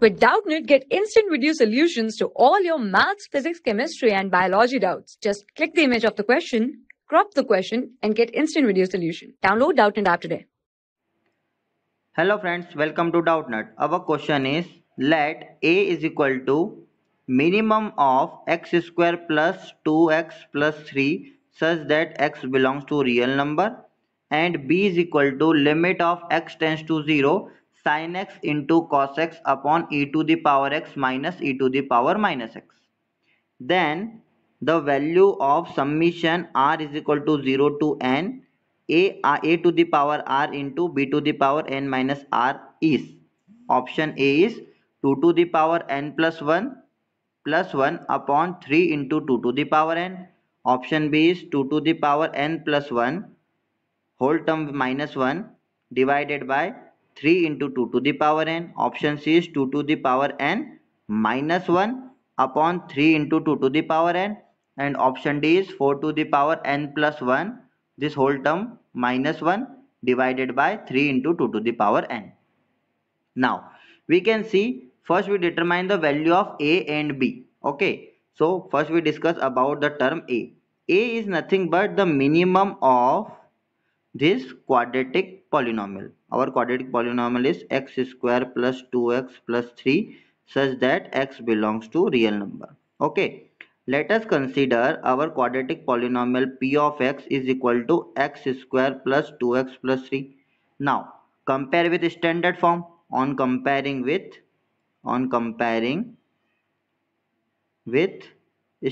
With DoubtNet, get instant video solutions to all your maths, physics, chemistry, and biology doubts. Just click the image of the question, crop the question, and get instant video solution. Download DoubtNet app today. Hello friends, welcome to Doubtnut. Our question is, let A is equal to minimum of x square plus 2x plus 3 such that x belongs to real number and b is equal to limit of x tends to 0 sin x into cos x upon e to the power x minus e to the power minus x. Then the value of summation r is equal to 0 to n a, uh, a to the power r into b to the power n minus r is option A is 2 to the power n plus 1 plus 1 upon 3 into 2 to the power n. Option B is 2 to the power n plus 1 whole term minus 1 divided by 3 into 2 to the power n. Option C is 2 to the power n minus 1 upon 3 into 2 to the power n. And option D is 4 to the power n plus 1. This whole term minus 1 divided by 3 into 2 to the power n. Now, we can see first we determine the value of A and B. Okay. So, first we discuss about the term A. A is nothing but the minimum of this quadratic polynomial our quadratic polynomial is x square plus 2x plus 3 such that x belongs to real number okay let us consider our quadratic polynomial p of x is equal to x square plus 2x plus 3 now compare with standard form on comparing with on comparing with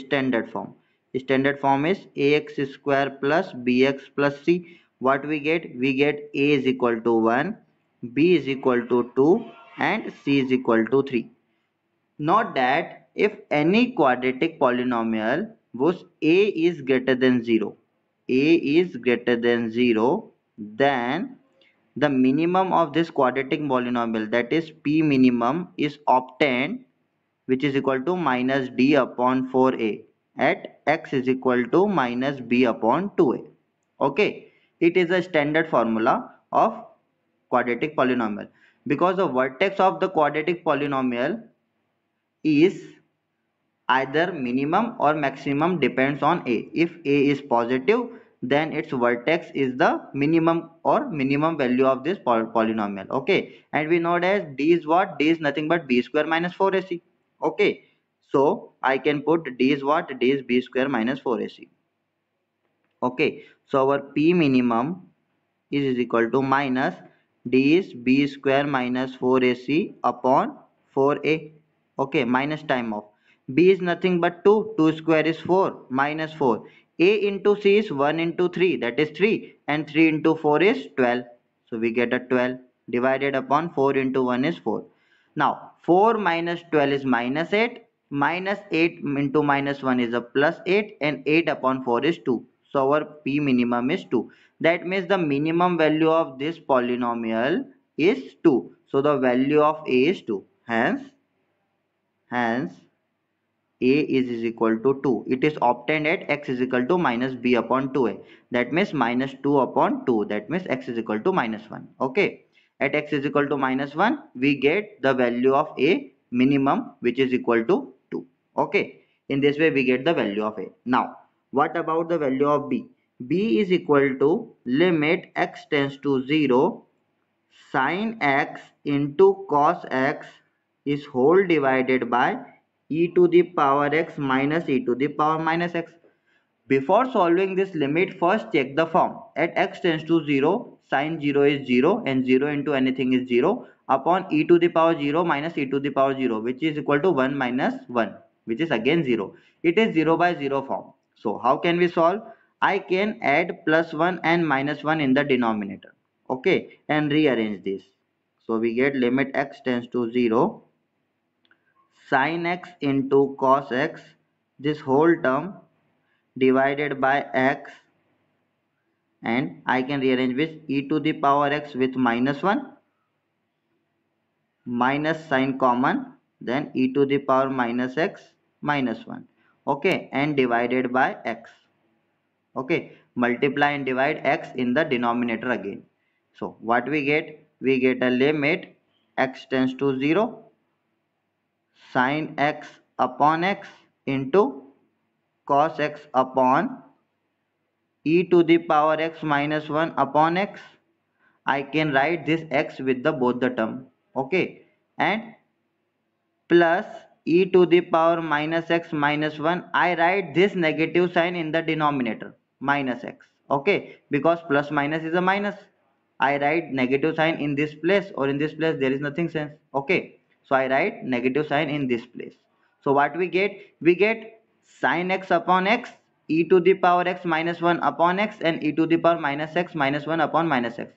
standard form standard form is ax square plus bx plus plus c what we get? We get A is equal to 1, B is equal to 2 and C is equal to 3. Note that if any quadratic polynomial whose A is greater than 0, A is greater than 0, then the minimum of this quadratic polynomial that is P minimum is obtained which is equal to minus D upon 4A at x is equal to minus B upon 2A. Okay. It is a standard formula of quadratic polynomial because the vertex of the quadratic polynomial is either minimum or maximum depends on a. If a is positive then its vertex is the minimum or minimum value of this poly polynomial okay and we know that d is what d is nothing but b square minus 4ac okay so i can put d is what d is b square minus 4ac okay so our p minimum is, equal to minus d is b square minus 4ac upon 4a okay minus time of b is nothing but 2 2 square is 4 minus 4 a into c is 1 into 3 that is 3 and 3 into 4 is 12 so we get a 12 divided upon 4 into 1 is 4 now 4 minus 12 is minus 8 minus 8 into minus 1 is a plus 8 and 8 upon 4 is 2 so our p minimum is 2. That means the minimum value of this polynomial is 2. So the value of a is 2. Hence, hence a is, is equal to 2. It is obtained at x is equal to minus b upon 2a. That means minus 2 upon 2. That means x is equal to minus 1. Okay. At x is equal to minus 1, we get the value of a minimum which is equal to 2. Okay. In this way, we get the value of a. Now, what about the value of b? b is equal to limit x tends to 0 sine x into cos x is whole divided by e to the power x minus e to the power minus x. Before solving this limit, first check the form. At x tends to 0, sine 0 is 0 and 0 into anything is 0 upon e to the power 0 minus e to the power 0 which is equal to 1 minus 1 which is again 0. It is 0 by 0 form. So how can we solve? I can add plus 1 and minus 1 in the denominator. Okay, and rearrange this. So we get limit x tends to 0 sine x into cos x this whole term divided by x and I can rearrange with e to the power x with minus 1 minus sign common then e to the power minus x minus 1 okay and divided by x okay multiply and divide x in the denominator again so what we get we get a limit x tends to 0 sine x upon x into cos x upon e to the power x minus 1 upon x I can write this x with the both the term okay and plus e to the power minus x minus 1 i write this negative sign in the denominator minus x okay because plus minus is a minus i write negative sign in this place or in this place there is nothing sense okay so i write negative sign in this place so what we get we get sine x upon x e to the power x minus 1 upon x and e to the power minus x minus 1 upon minus x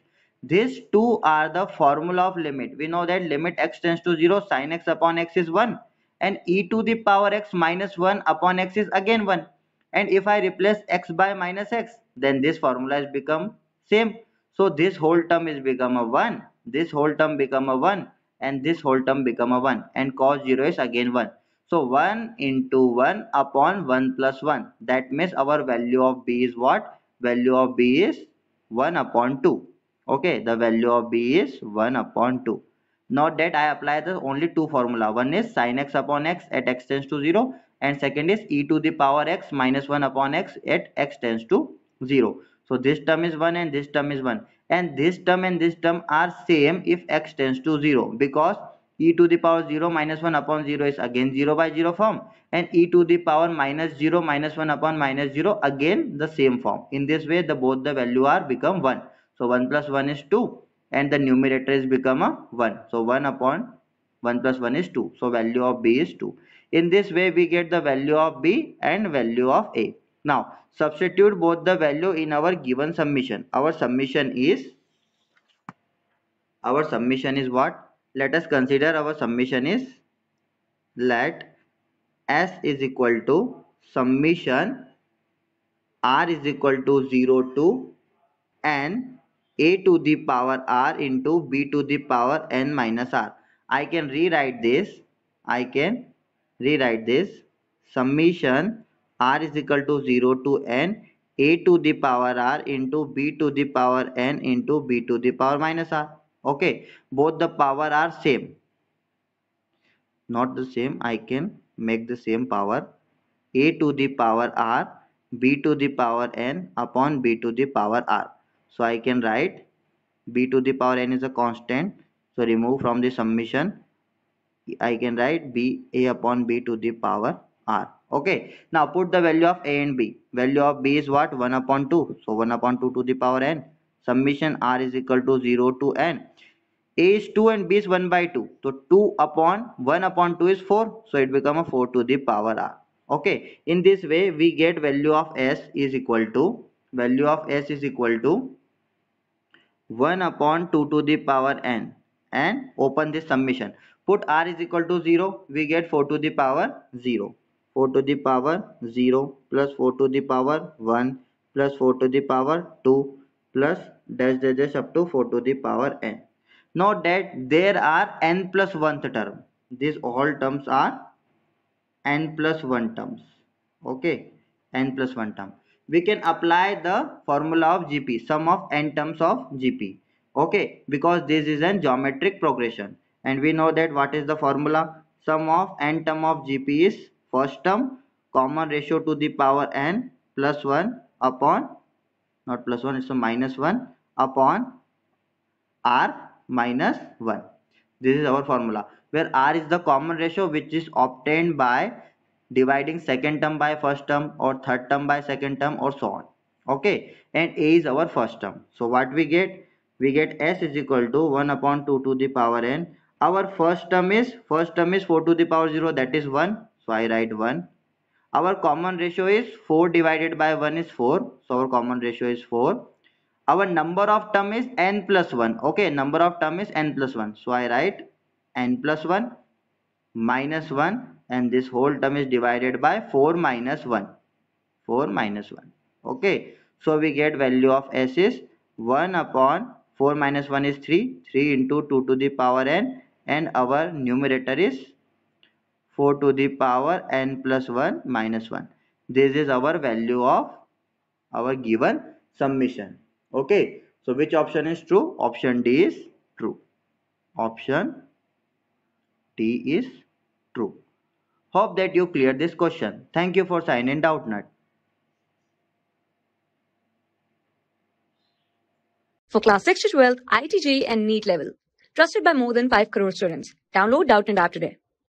these two are the formula of limit we know that limit x tends to 0 sine x upon x is 1 and e to the power x minus 1 upon x is again 1 and if I replace x by minus x then this formula is become same so this whole term is become a 1 this whole term become a 1 and this whole term become a 1 and cos 0 is again 1 so 1 into 1 upon 1 plus 1 that means our value of b is what value of b is 1 upon 2 okay the value of b is 1 upon 2 Note that I apply the only two formula. One is sin x upon x at x tends to 0 and second is e to the power x minus 1 upon x at x tends to 0. So this term is 1 and this term is 1 and this term and this term are same if x tends to 0 because e to the power 0 minus 1 upon 0 is again 0 by 0 form and e to the power minus 0 minus 1 upon minus 0 again the same form. In this way the both the value are become 1. So 1 plus 1 is 2 and the numerator is become a 1 so 1 upon 1 plus 1 is 2 so value of b is 2 in this way we get the value of b and value of a now substitute both the value in our given submission. our submission is our submission is what let us consider our submission is let s is equal to summation r is equal to 0 to n a to the power r into b to the power n minus r. I can rewrite this. I can rewrite this. Summation r is equal to 0 to n a to the power r into b to the power n into b to the power minus r. Okay. Both the power are same. Not the same. I can make the same power a to the power r b to the power n upon b to the power r so I can write b to the power n is a constant so remove from the summation I can write b a upon b to the power r okay now put the value of a and b value of b is what 1 upon 2 so 1 upon 2 to the power n summation r is equal to 0 to n a is 2 and b is 1 by 2 so 2 upon 1 upon 2 is 4 so it become a 4 to the power r okay in this way we get value of s is equal to value of s is equal to 1 upon 2 to the power n and open the summation put r is equal to 0 we get 4 to the power 0 4 to the power 0 plus 4 to the power 1 plus 4 to the power 2 plus dash dash dash up to 4 to the power n note that there are n plus 1th term these all terms are n plus 1 terms okay n plus 1 term we can apply the formula of GP, sum of n terms of GP. Okay, because this is an geometric progression. And we know that what is the formula? Sum of n term of GP is first term common ratio to the power n plus 1 upon not plus 1 it's a minus 1 upon r minus 1 this is our formula where r is the common ratio which is obtained by dividing second term by first term or third term by second term or so on okay and a is our first term so what we get we get s is equal to 1 upon 2 to the power n our first term is first term is 4 to the power 0 that is 1 so i write 1 our common ratio is 4 divided by 1 is 4 so our common ratio is 4 our number of term is n plus 1 okay number of term is n plus 1 so i write n plus 1 minus 1 and this whole term is divided by 4 minus 1 4 minus 1 okay so we get value of s is 1 upon 4 minus 1 is 3 3 into 2 to the power n and our numerator is 4 to the power n plus 1 minus 1 this is our value of our given submission okay so which option is true option d is true option is true. Hope that you cleared this question. Thank you for signing out. DoubtNut. For class 6 to 12, ITG and NEET level. Trusted by more than 5 crore students. Download DoubtNut app today.